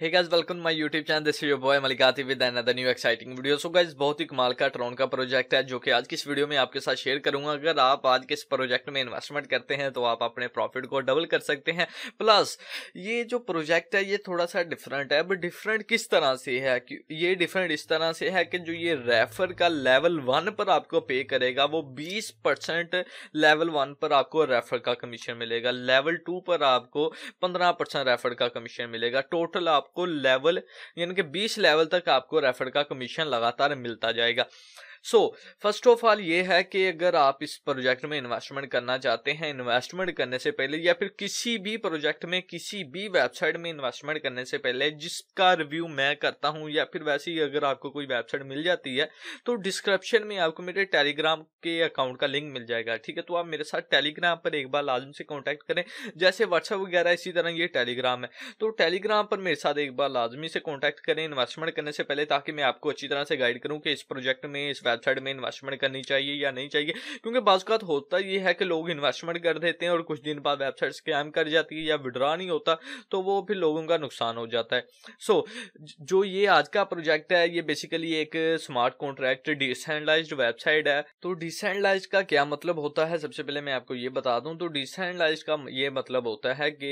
Hey guys welcome my YouTube channel this you boy Malikati with Malikati with another new exciting video. बहुत ही कमाल का ट्रोन का project है जो कि आज की इस वीडियो में आपके साथ शेयर करूंगा अगर आप आज के इस प्रोजेक्ट में इन्वेस्टमेंट करते हैं तो आप अपने प्रॉफिट को डबल कर सकते हैं प्लस ये जो प्रोजेक्ट है ये थोड़ा सा डिफरेंट है बट डिफरेंट किस तरह से है ये डिफरेंट इस तरह से है कि जो ये रेफर का लेवल वन पर आपको पे करेगा वो बीस लेवल वन पर आपको रेफर का कमीशन मिलेगा लेवल टू पर आपको पंद्रह रेफर का कमीशन मिलेगा टोटल आप आपको लेवल यानी कि बीस लेवल तक आपको रेफर का कमीशन लगातार मिलता जाएगा सो फर्स्ट ऑफ ऑल ये है कि अगर आप इस प्रोजेक्ट में इन्वेस्टमेंट करना चाहते हैं इन्वेस्टमेंट करने से पहले या फिर किसी भी प्रोजेक्ट में किसी भी वेबसाइट में इन्वेस्टमेंट करने से पहले जिसका रिव्यू मैं करता हूँ या फिर वैसे ही अगर आपको कोई वेबसाइट मिल जाती है तो डिस्क्रिप्शन में आपको मेरे टेलीग्राम के अकाउंट का लिंक मिल जाएगा ठीक है तो आप मेरे साथ टेलीग्राम पर एक बार लाजम से कॉन्टैक्ट करें जैसे व्हाट्सएप वगैरह इसी तरह ये टेलीग्राम है तो टेलीग्राम पर मेरे साथ एक बार लाजमी से कॉन्टैक्ट करें इन्वेस्टमेंट करने से पहले ताकि मैं आपको अच्छी तरह से गाइड करूँ कि इस प्रोजेक्ट में इस वेबसाइट में इन्वेस्टमेंट करनी चाहिए या नहीं चाहिए क्योंकि बाजूकात होता ये है कि लोग इन्वेस्टमेंट कर देते हैं और कुछ दिन बाद वेबसाइट स्कैम कर जाती है या विड्रा नहीं होता तो वो फिर लोगों का नुकसान हो जाता है सो so, जो ये आज का प्रोजेक्ट है ये बेसिकली एक स्मार्ट कॉन्ट्रैक्ट डिसेंट्रलाइज वेबसाइट है तो डिसेंट्रलाइज का क्या मतलब होता है सबसे पहले मैं आपको ये बता दूं तो डिसेंट्रलाइज का ये मतलब होता है कि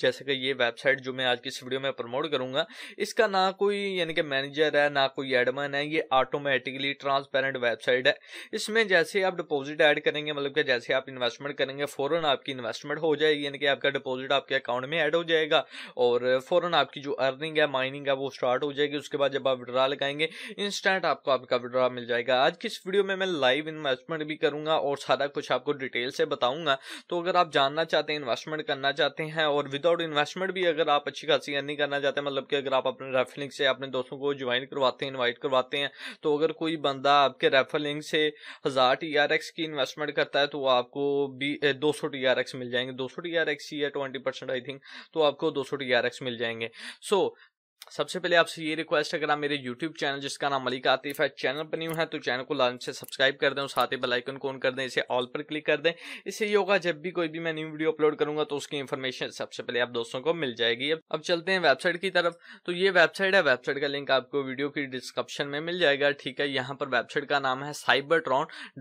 जैसे कि ये वेबसाइट जो मैं आज की इस वीडियो में प्रमोट करूंगा इसका ना कोई यानी कि मैनेजर है ना कोई एडमन है ये ऑटोमेटिकली ट्रांस ट्रांसपेरेंट वेबसाइट है इसमें जैसे आप डिपॉजिट ऐड करेंगे मतलब कि जैसे आप इन्वेस्टमेंट करेंगे फ़ौरन आपकी इन्वेस्टमेंट हो जाएगी यानी कि आपका डिपॉजिट आपके अकाउंट में ऐड हो जाएगा और फ़ौरन आपकी जो अर्निंग है माइनिंग है वो स्टार्ट हो जाएगी उसके बाद जब आप विड्रा लगाएंगे इंस्टेंट आपको आपका विड्रा मिल जाएगा आज की इस वीडियो में मैं लाइव इन्वेस्टमेंट भी करूंगा और सारा कुछ आपको डिटेल से बताऊंगा तो अगर आप जानना चाहते हैं इन्वेस्टमेंट करना चाहते हैं और विदाउट इन्वेस्टमेंट भी अगर आप अच्छी खासी अर्निंग करना चाहते हैं मतलब कि अगर आप अपने रेफलिंग से अपने दोस्तों को ज्वाइन करवाते हैं इन्वाइट करवाते हैं तो अगर कोई बंदा आपके रेफर लिंक से हज़ार टी आर एक्स की इन्वेस्टमेंट करता है तो आपको बी दो सौ टी आर एक्स मिल जाएंगे दो सौ टी आर एक्स है ट्वेंटी परसेंट आई थिंक तो आपको दो सौ टी आर एक्स मिल जाएंगे सो so, सबसे पहले आपसे ये रिक्वेस्ट अगर आप मेरे यूट्यूब चैनल जिसका नाम मलिक आतिफ है चैनल पर न्यू है तो चैनल को लाइन से सब्सक्राइब कर दें और साथ ही बेल आइकन को ऑन कर दें इसे ऑल पर क्लिक कर दें इससे ये होगा जब भी कोई भी मैं न्यू वीडियो अपलोड करूंगा तो उसकी इन्फॉर्मेशन सबसे पहले आप दोस्तों को मिल जाएगी अब चलते हैं वेबसाइट की तरफ तो ये वेबसाइट है वेबसाइट का लिंक आपको वीडियो की डिस्क्रिप्शन में मिल जाएगा ठीक है यहाँ पर वेबसाइट का नाम है साइबर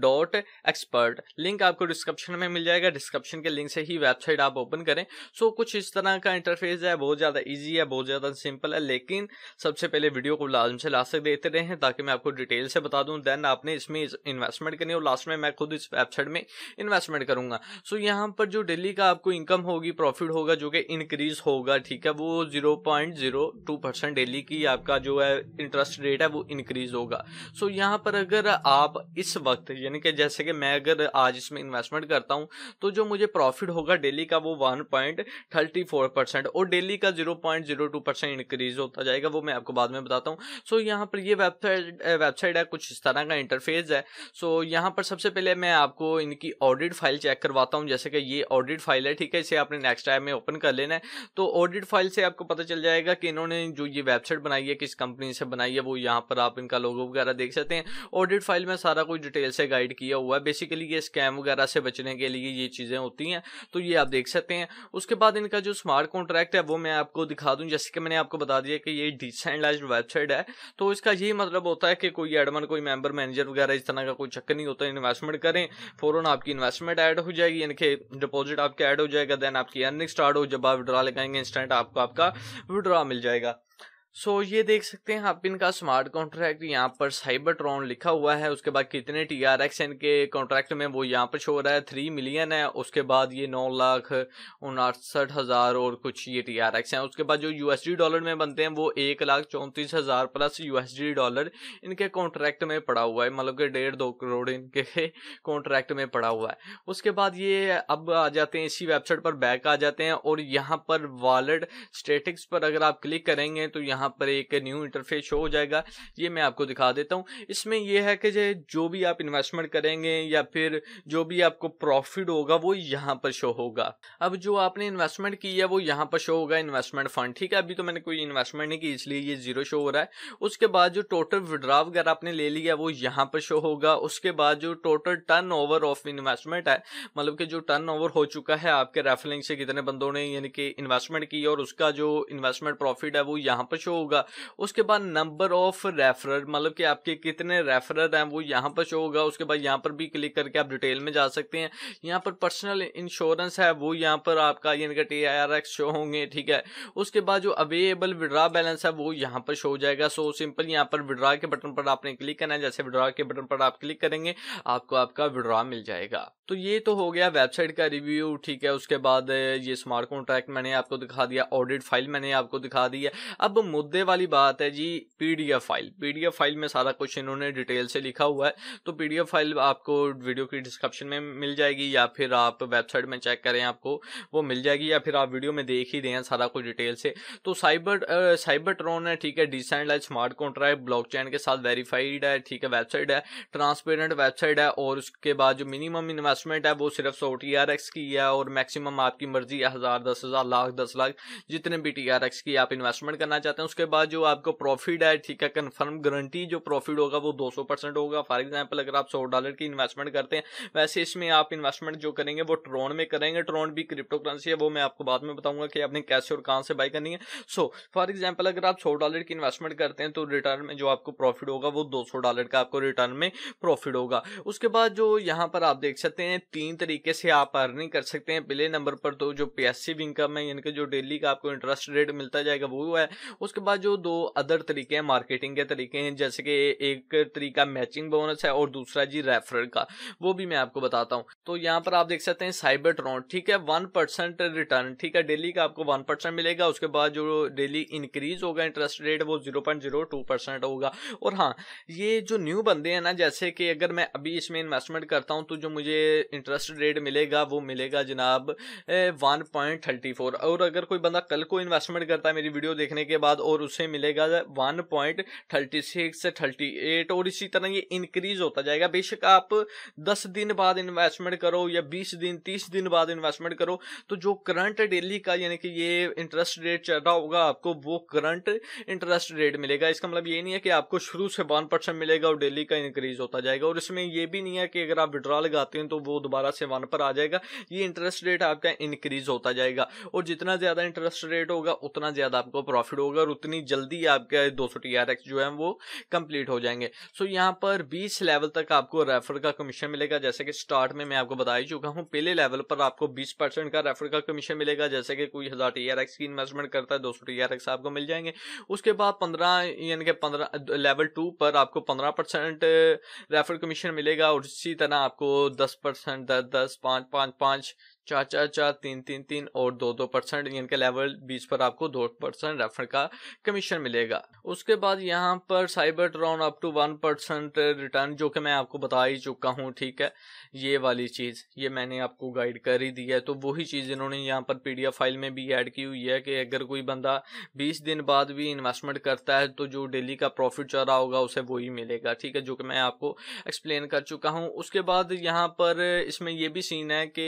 डॉट एक्सपर्ट लिंक आपको डिस्क्रिप्शन में मिल जाएगा डिस्क्रिप्शन के लिंक से ही वेबसाइट आप ओपन करें सो कुछ इस तरह का इंटरफेस है बहुत ज्यादा ईजी है बहुत ज्यादा सिंपल है लेकिन सबसे पहले वीडियो को लाजम से लास्ट तक देखते रहें ताकि मैं आपको डिटेल से बता दूं देन आपने इसमें इन्वेस्टमेंट करनी और लास्ट में मैं खुद इस वेबसाइट में इन्वेस्टमेंट करूंगा सो यहाँ पर जो डेली का आपको इनकम होगी प्रॉफिट होगा जो कि इंक्रीज होगा ठीक है वो zero point zero two percent daily की आपका जो है इंटरेस्ट रेट है वो इंक्रीज होगा सो यहाँ पर अगर आप इस वक्त यानी कि जैसे कि मैं अगर आज इसमें इन्वेस्टमेंट करता हूँ तो जो मुझे प्रॉफिट होगा डेली का वो one point thirty four percent और डेली का zero point zero two percent increase increase होता जाएगा वो मैं आपको बाद में बताता हूँ सो so, यहाँ पर ये वेबसाइट वेबसाइट है कुछ इस तरह का इंटरफेस है सो so, यहाँ पर सबसे पहले मैं आपको इनकी ऑडिट फाइल चेक करवाता हूँ जैसे कि ये ऑडिट फाइल है ठीक है इसे आपने नेक्स्ट टाइम में ओपन कर लेना है तो ऑडिट फाइल से आपको पता चल जाएगा कि इन्होंने जो ये वेबसाइट बनाई है किस कंपनी से बनाई है वो यहाँ पर आप इनका लोगो वगैरह देख सकते हैं ऑडिट फाइल में सारा कुछ डिटेल से गाइड किया हुआ है बेसिकली ये स्कैम वगैरह से बचने के लिए ये चीज़ें होती हैं तो ये आप देख सकते हैं उसके बाद इनका जो स्मार्ट कॉन्ट्रैक्ट है वो मैं आपको दिखा दूँ जैसे कि मैंने आपको बता है कि ये डिसेंटलाइज वेबसाइट है तो इसका ये मतलब होता है कि कोई एडमन कोई मेंबर मैनेजर वगैरह इस तरह का कोई चक्कर नहीं होता इन्वेस्टमेंट करें फौरन आपकी इन्वेस्टमेंट ऐड हो जाएगी यानी कि डिपॉजिट आपके ऐड हो जाएगा देन आपकी अर्निंग स्टार्ट हो जब आप विड्रॉ लगाएंगे इंस्टेंट आपको आपका विड्रॉ मिल जाएगा सो so, ये देख सकते हैं आप इनका स्मार्ट कॉन्ट्रैक्ट यहाँ पर साइबर ट्रॉन लिखा हुआ है उसके बाद कितने टी आर एक्स इनके कॉन्ट्रैक्ट में वो यहाँ पर शो रहा है थ्री मिलियन है उसके बाद ये नौ लाख उनसठ हज़ार और कुछ ये टी आर एक्स हैं उसके बाद जो यू एस डी डॉलर में बनते हैं वो एक लाख चौंतीस हज़ार plus U S D dollar इनके कॉन्ट्रैक्ट में पड़ा हुआ है मतलब कि डेढ़ दो करोड़ इनके कॉन्ट्रैक्ट में पड़ा हुआ है उसके बाद ये अब आ जाते हैं इसी वेबसाइट पर बैक आ जाते हैं और यहाँ पर वॉलेट स्टेटिक्स पर अगर आप क्लिक करेंगे तो यहाँ यहाँ पर एक न्यू इंटरफेस शो हो जाएगा ये मैं आपको दिखा देता हूँ इसमें यह है कि जो भी आप इन्वेस्टमेंट करेंगे या फिर जो भी आपको प्रॉफिट होगा वो यहाँ पर शो होगा अब जो आपने इन्वेस्टमेंट की है वो यहाँ पर शो होगा इन्वेस्टमेंट फंड ठीक है अभी तो मैंने कोई इन्वेस्टमेंट नहीं की इसलिए ये जीरो शो हो रहा है उसके बाद जो टोटल विड्रा वगैरह आपने ले लिया वो यहाँ पर शो होगा उसके बाद जो total turnover of investment है मतलब कि जो टर्न ओवर हो चुका है आपके रेफलिंग से कितने बंदों ने यानी कि इन्वेस्टमेंट की और उसका जो इन्वेस्टमेंट प्रॉफिट है वो यहाँ पर शो होगा उसके बाद नंबर ऑफ रेफरर मतलब कि आपके कितने रेफरर हैं वो यहाँ पर शो होगा उसके बाद यहाँ पर भी क्लिक करके आप डिटेल में जा सकते हैं यहाँ पर पर्सनल इंश्योरेंस है वो यहाँ पर आपका यानी कि टी शो होंगे ठीक है उसके बाद जो अवेलेबल विड्रा बैलेंस है वो यहाँ पर शो हो जाएगा सो सिंपल यहाँ पर विड्रा के बटन पर आपने क्लिक करना है जैसे विड्रा के बटन पर आप क्लिक करेंगे आपको आपका विड्रा मिल जाएगा तो ये तो हो गया वेबसाइट का रिव्यू ठीक है उसके बाद ये स्मार्ट कॉन्ट्रैक्ट मैंने आपको दिखा दिया ऑडिट फाइल मैंने आपको दिखा दी है अब मुद्दे वाली बात है जी पीडीएफ फाइल पीडीएफ फाइल में सारा कुछ इन्होंने डिटेल से लिखा हुआ है तो पीडीएफ फाइल आपको वीडियो की डिस्क्रिप्शन में मिल जाएगी या फिर आप वेबसाइट में चेक करें आपको वो मिल जाएगी या फिर आप वीडियो में देख ही दें सारा कुछ डिटेल से तो साइबर साइबर ट्रोन है ठीक है डिसेंट स्मार्ट कॉन्ट्रैक्ट चैन के साथ वेरीफाइड है ठीक है वेबसाइट है ट्रांसपेरेंट वेबसाइट है और उसके बाद जो मिनिमम इन्वेस्टमेंट है वो सिर्फ सौ टी आर एक्स की है और मैक्सिमम आपकी मर्जी है हज़ार दस हज़ार लाख दस लाख जितने भी टी आर एक्स की आप इन्वेस्टमेंट करना चाहते हैं उसके बाद जो आपको प्रॉफिट है ठीक है कन्फर्म गारंटी जो प्रॉफिट होगा वो 200 परसेंट होगा फॉर एग्जांपल अगर आप 100 डॉलर की इन्वेस्टमेंट करते हैं वैसे इसमें आप इन्वेस्टमेंट जो करेंगे वो ट्रोन में करेंगे ट्रोन भी क्रिप्टो करेंसी है वो मैं आपको बाद में बताऊंगा कि आपने कैसे और कहाँ से बाई करनी है सो फॉर एग्जाम्पल अगर आप सौ डॉलर की इन्वेस्टमेंट करते हैं तो रिटर्न में जो आपको प्रॉफिट होगा वो दो डॉलर का आपको रिटर्न में प्रॉफिट होगा उसके बाद जो यहाँ पर आप देख सकते हैं तीन तरीके से आप अर्निंग कर सकते हैं पहले नंबर पर तो जो पी इनकम है इनके जो डेली का आपको इंटरेस्ट रेट मिलता जाएगा वो है उसके उसके बाद जो दो अदर तरीके हैं मार्केटिंग के तरीके हैं जैसे कि एक तरीका मैचिंग बोनस है और दूसरा जी रेफरल का वो भी मैं आपको बताता हूँ तो यहाँ पर आप देख सकते हैं साइबर ट्रॉन ठीक है वन परसेंट रिटर्न ठीक है डेली का आपको वन परसेंट मिलेगा उसके बाद जो डेली इंक्रीज होगा इंटरेस्ट रेट वो zero point zero two percent होगा और हाँ ये जो न्यू बंदे हैं ना जैसे कि अगर मैं अभी इसमें इन्वेस्टमेंट करता हूँ तो जो मुझे इंटरेस्ट रेट मिलेगा वो मिलेगा जनाब वन पॉइंट थर्टी फोर और अगर कोई बंदा कल को इन्वेस्टमेंट करता है मेरी वीडियो देखने के बाद और उसे मिलेगा one point thirty six thirty eight और इसी तरह ये इंक्रीज होता जाएगा बेशक आप दस दिन बाद इन्वेस्टमेंट करो या बीस दिन तीस दिन बाद इन्वेस्टमेंट करो तो जो करंट डेली का यानी कि ये इंटरेस्ट रेट चल रहा होगा आपको वो करंट इंटरेस्ट रेट मिलेगा इसका मतलब ये नहीं है कि आपको शुरू से वन परसेंट मिलेगा और डेली का इंक्रीज होता जाएगा और इसमें यह भी नहीं है कि अगर आप विड्रॉ लगाते हैं तो वो दोबारा से वन पर आ जाएगा ये इंटरेस्ट रेट आपका इंक्रीज होता जाएगा और जितना ज्यादा इंटरेस्ट रेट होगा उतना ज्यादा आपको प्रॉफिट होगा और उतनी जल्दी आपके दो सौ टी आर एक्स जो है वो कंप्लीट हो जाएंगे सो so, यहाँ पर बीस लेवल तक आपको रेफर का कमीशन मिलेगा जैसे कि स्टार्ट में मैं आपको बता ही चुका हूँ पहले लेवल पर आपको बीस परसेंट का रेफर का कमीशन मिलेगा जैसे कि कोई हज़ार टी आर एक्स की इन्वेस्टमेंट करता है दो सौ टी आर एक्स आपको मिल जाएंगे उसके बाद पंद्रह यानी कि पंद्रह लेवल टू पर आपको पंद्रह परसेंट रेफर कमीशन मिलेगा और इसी तरह आपको दस परसेंट दस दस पाँच पाँच पाँच चार चार चार तीन तीन तीन और दो दो परसेंट इनके लेवल बीच पर आपको दो परसेंट रेफर का कमीशन मिलेगा उसके बाद यहाँ पर Cybertron up to one percent return जो कि मैं आपको बता ही चुका हूँ ठीक है ये वाली चीज़ ये मैंने आपको गाइड कर ही दी है तो वही चीज़ इन्होंने यहाँ पर पी फाइल में भी ऐड की हुई है कि अगर कोई बंदा बीस दिन बाद भी इन्वेस्टमेंट करता है तो जो डेली का प्रॉफिट चल रहा होगा उसे वही मिलेगा ठीक है जो कि मैं आपको एक्सप्लेन कर चुका हूँ उसके बाद यहाँ पर इसमें यह भी सीन है कि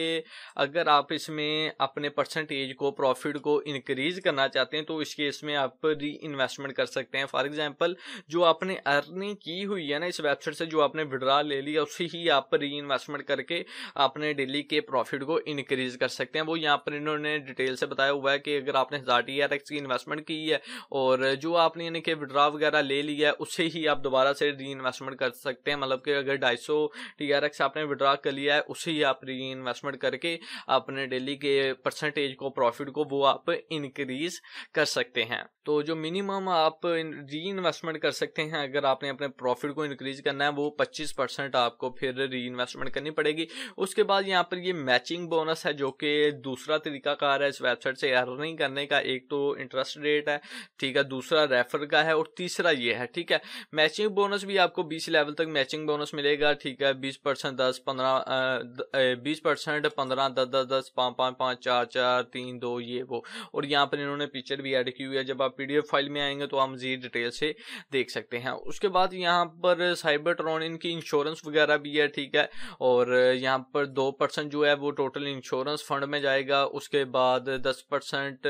अगर आप इसमें अपने परसेंटेज को प्रॉफिट को इंक्रीज करना चाहते हैं तो इस केस में आप री इन्वेस्टमेंट कर सकते हैं फॉर एग्जांपल जो आपने अर्निंग की हुई है ना इस वेबसाइट से जो आपने विड्रा ले लिया उसे ही आप री इन्वेस्टमेंट करके अपने डेली के प्रॉफिट को इंक्रीज कर सकते हैं वो यहाँ पर इन्होंने डिटेल से बताया हुआ है कि अगर आपने हज़ार टी आर एक्स की इन्वेस्टमेंट की है और जो आपने यानी कि विड्रा वगैरह ले लिया है उसे ही आप दोबारा से री इन्वेस्टमेंट कर सकते हैं मतलब कि अगर ढाई सौ टी आर एक्स आपने विड्रा कर लिया है उसे ही आप री इन्वेस्टमेंट करके अपने डेली के परसेंटेज को प्रॉफिट को वो आप इंक्रीज कर सकते हैं तो जो मिनिमम आप री इन्वेस्टमेंट कर सकते हैं अगर आपने अपने प्रॉफिट को इंक्रीज करना है वो 25 परसेंट आपको फिर री इन्वेस्टमेंट करनी पड़ेगी उसके बाद यहाँ पर ये मैचिंग बोनस है जो कि दूसरा तरीका कार है इस वेबसाइट से अर्निंग करने का एक तो इंटरेस्ट रेट है ठीक है दूसरा रेफर का है और तीसरा ये है ठीक है मैचिंग बोनस भी आपको बीस लेवल तक मैचिंग बोनस मिलेगा ठीक है बीस परसेंट दस पंद्रह बीस परसेंट पंद्रह दस दस दस पाँच पाँच पाँच चार चार तीन दो ये वो और यहाँ पर इन्होंने पिक्चर भी ऐड की हुई है जब आप पी फाइल में आएंगे तो आप मजीद डिटेल से देख सकते हैं उसके बाद यहाँ पर साइबर ट्रॉन इनकी इंश्योरेंस वगैरह भी है ठीक है और यहाँ पर दो परसेंट जो है वो टोटल इंश्योरेंस फंड में जाएगा उसके बाद दस percent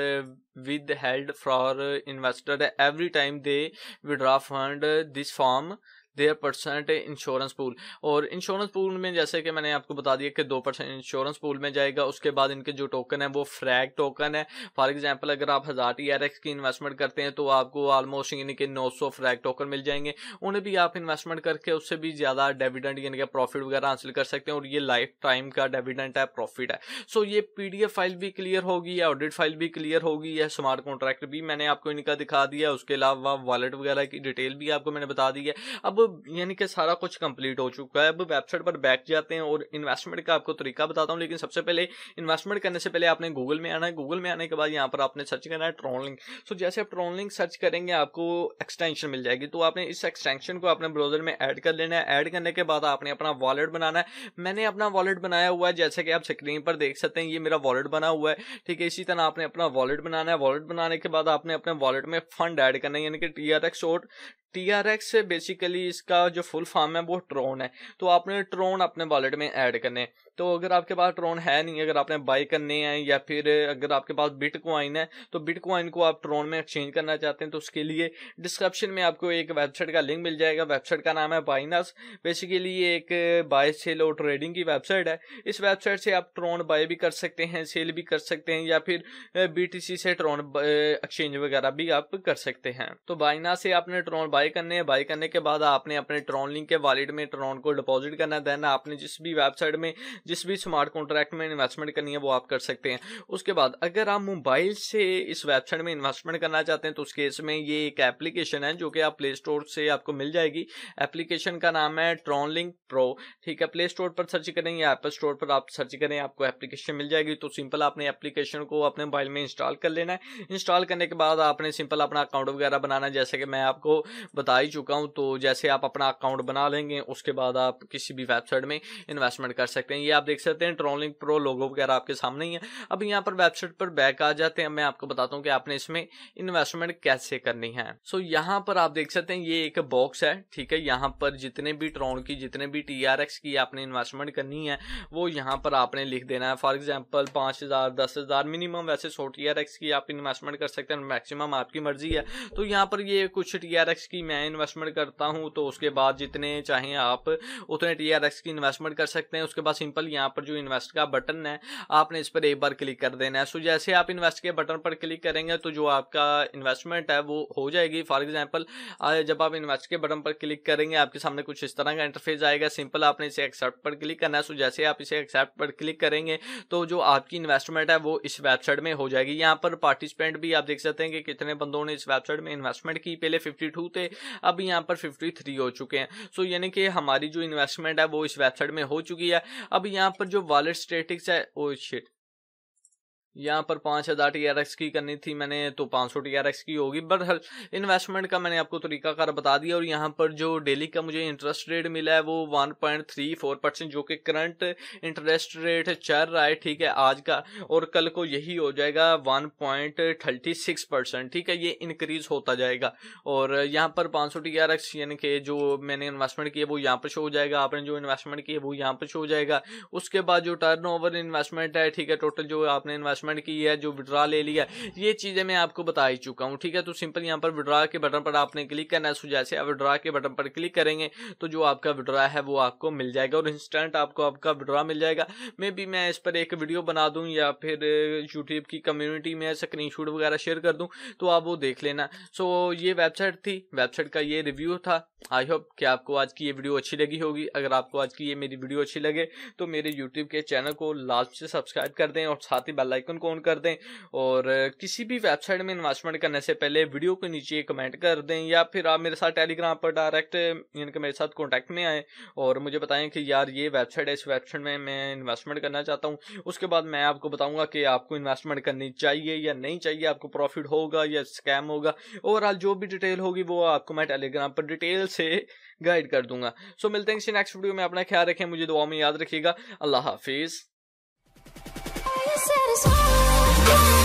withheld for investor every time they withdraw fund this from their percent insurance pool और इंश्योरेंस पूल में जैसे कि मैंने आपको बता दिया कि दो परसेंट इंश्योरेंस पूल में जाएगा उसके बाद इनके जो टोकन है वो फ्रैग टोकन है फॉर एग्जाम्पल अगर आप हज़ार टी आर एक्स की इन्वेस्टमेंट करते हैं तो आपको ऑलमोस्ट यानी कि नौ सौ फ्रैग टोकन मिल जाएंगे उन्हें भी आप इन्वेस्टमेंट करके उससे भी ज़्यादा डेविडेंट यानी कि प्रॉफिट वगैरह हासिल कर सकते हैं और ये लाइफ टाइम का डेविडेंट है प्रॉफिट है सो ये पी फाइल भी क्लियर होगी या ऑडिट फाइल भी क्लियर होगी या स्मार्ट कॉन्ट्रैक्ट भी मैंने आपको इनका दिखा दिया उसके अलावा वॉलेट वगैरह की डिटेल भी आपको मैंने बता दी है अब यानी कि सारा कुछ कंप्लीट हो चुका है अब वेबसाइट पर बैक जाते हैं और इन्वेस्टमेंट का आपको तरीका बताता हूँ लेकिन सबसे पहले इन्वेस्टमेंट करने से पहले आपने गूगल में आना है गूगल में आने के बाद यहाँ पर आपने सर्च करना है ट्रॉनलिंग सो जैसे आप ट्रॉनलिंग सर्च करेंगे आपको एक्सटेंशन मिल जाएगी तो आपने इस एक्सटेंशन को अपने ब्राउजर में ऐड कर लेना है ऐड करने के बाद आपने अपना वॉलेट बनाना है मैंने अपना वॉलेट बनाया हुआ है जैसे कि आप स्क्रीन पर देख सकते हैं ये मेरा वॉलेट बना हुआ है ठीक है इसी तरह आपने अपना वॉलेट बनाना है वॉलेट बनाने के बाद आपने अपने वॉलेट में फंड ऐड करना है यानी कि टी आर एक्स और टी आर एक्स बेसिकली इसका जो फुल फॉर्म है वो ट्रोन है तो आपने ट्रोन अपने वॉलेट में ऐड करने तो अगर आपके पास ट्रोन है नहीं अगर आपने बाय करने हैं या फिर अगर आपके पास बिट है तो बिट को आप ट्रोन में एक्सचेंज करना चाहते हैं तो उसके लिए डिस्क्रिप्शन में आपको एक वेबसाइट का लिंक मिल जाएगा वेबसाइट का नाम है बाइनास बेसिकली एक बाय सेल और ट्रेडिंग की वेबसाइट है इस वेबसाइट से आप ट्रोन बाय भी कर सकते हैं सेल भी कर सकते हैं या फिर बी से ट्रोन एक्सचेंज वगैरह भी आप कर सकते हैं तो बाइना से आपने ट्रोन बाय करने है बाय करने के बाद आपने अपने ट्रोन लिंक के वॉलेट में ट्रोन को डिपॉजिट करना देना आपने जिस भी वेबसाइट में जिस भी स्मार्ट कॉन्ट्रैक्ट में इन्वेस्टमेंट करनी है वो आप कर सकते हैं उसके बाद अगर आप मोबाइल से इस वेबसाइट में इन्वेस्टमेंट करना चाहते हैं तो उस केस में ये एक एप्लीकेशन है जो कि आप प्ले स्टोर से आपको मिल जाएगी एप्लीकेशन का नाम है ट्रॉनलिंक प्रो ठीक है प्ले स्टोर पर सर्च करें या एप्पल स्टोर पर आप सर्च करें आपको एप्लीकेशन मिल जाएगी तो सिंपल आपने एप्लीकेशन को अपने मोबाइल में इंस्टॉल कर लेना है इंस्टॉल करने के बाद आपने सिंपल अपना अकाउंट वगैरह बनाना जैसे कि मैं आपको बता ही चुका हूँ तो जैसे आप अपना अकाउंट बना लेंगे उसके बाद आप किसी भी वेबसाइट में इन्वेस्टमेंट कर सकते हैं या आप देख सकते हैं ट्रोलिंग प्रो लोगो वगैरह आपके सामने ही है अब यहाँ पर वेबसाइट पर बैक आ जाते हैं मैं आपको बताता हूँ कि आपने इसमें इन्वेस्टमेंट कैसे करनी है सो यहाँ पर आप देख सकते हैं ये एक बॉक्स है ठीक है यहाँ पर जितने भी ट्रोन की जितने भी टी की आपने इन्वेस्टमेंट करनी है वो यहाँ पर आपने लिख देना है फॉर एग्जाम्पल पाँच हजार दस हजार मिनिमम वैसे सौ टी की आप इन्वेस्टमेंट कर सकते हैं मैक्सिमम आपकी मर्जी है तो यहाँ पर ये कुछ टी की मैं इन्वेस्टमेंट करता हूँ तो उसके बाद जितने चाहें आप उतने टी की इन्वेस्टमेंट कर सकते हैं उसके बाद सिंपल सिंपल यहाँ पर जो इन्वेस्ट का बटन है आपने इस पर एक बार क्लिक कर देना है सो जैसे आप इन्वेस्ट के बटन पर क्लिक करेंगे तो जो आपका इन्वेस्टमेंट है वो हो जाएगी फॉर एग्जाम्पल जब आप इन्वेस्ट के बटन पर क्लिक करेंगे आपके सामने कुछ इस तरह का इंटरफेस आएगा सिंपल आपने इसे एक्सेप्ट पर क्लिक करना है सो जैसे आप इसे एक्सेप्ट पर क्लिक करेंगे तो जो आपकी इन्वेस्टमेंट है वो इस वेबसाइट में हो जाएगी यहाँ पर पार्टिसिपेंट भी आप देख सकते हैं कि कितने बंदों ने इस वेबसाइट में इन्वेस्टमेंट की पहले 52 थे अब यहाँ पर 53 हो चुके हैं सो यानी कि हमारी जो इन्वेस्टमेंट है वो इस वेबसाइट में हो चुकी है अब यहाँ पर जो वॉलेट स्टेटिक्स है ओ oh शिट यहाँ पर पाँच हज़ार टी आर एक्स की करनी थी मैंने तो पाँच सौ टी आर एक्स की होगी बट इन्वेस्टमेंट का मैंने आपको तरीकाकार बता दिया और यहाँ पर जो डेली का मुझे इंटरेस्ट रेट मिला है वो one point three four percent जो कि करंट इंटरेस्ट रेट चल रहा है ठीक है आज का और कल को यही हो जाएगा one point thirty six percent ठीक है ये इंक्रीज होता जाएगा और यहाँ पर पाँच सौ टी आर एक्स यानी कि जो मैंने इन्वेस्टमेंट किया वो यहाँ पर शो हो जाएगा आपने जो इन्वेस्टमेंट किया वो यहाँ पर शो हो जाएगा उसके बाद जो टर्न ओवर इन्वेस्टमेंट है ठीक है टोटल जो आपने इन्वेस्टमेंट इन्वेस्टमेंट की है जो विड्रा ले लिया ये चीज़ें मैं आपको बता ही चुका हूँ ठीक है तो सिंपल यहाँ पर विड्रा के बटन पर आपने क्लिक करना है जैसे आप विड्रा के बटन पर क्लिक करेंगे तो जो आपका विड्रा है वो आपको मिल जाएगा और इंस्टेंट आपको आपका विड्रा मिल जाएगा मे बी मैं इस पर एक वीडियो बना दूँ या फिर यूट्यूब की कम्युनिटी में स्क्रीन वगैरह शेयर कर दूँ तो आप वो देख लेना सो ये वेबसाइट थी वेबसाइट का ये रिव्यू था आई होप कि आपको आज की ये वीडियो अच्छी लगी होगी अगर आपको आज की ये मेरी वीडियो अच्छी लगे तो मेरे यूट्यूब के चैनल को लास्ट से सब्सक्राइब कर दें और साथ ही बेल आइकन आइकन को ऑन कर दें और किसी भी वेबसाइट में इन्वेस्टमेंट करने से पहले वीडियो के नीचे कमेंट कर दें या फिर आप मेरे साथ टेलीग्राम पर डायरेक्ट यानी कि मेरे साथ कॉन्टैक्ट में आएँ और मुझे बताएं कि यार ये वेबसाइट है इस वेबसाइट में मैं इन्वेस्टमेंट करना चाहता हूँ उसके बाद मैं आपको बताऊँगा कि आपको इन्वेस्टमेंट करनी चाहिए या नहीं चाहिए आपको प्रॉफिट होगा या स्कैम होगा ओवरऑल जो भी डिटेल होगी वो आपको मैं टेलीग्राम पर डिटेल से गाइड कर दूंगा सो so, मिलते हैं इसी नेक्स्ट वीडियो में अपना ख्याल रखें मुझे दुआ में याद रखिएगा अल्लाह हाफिज़ is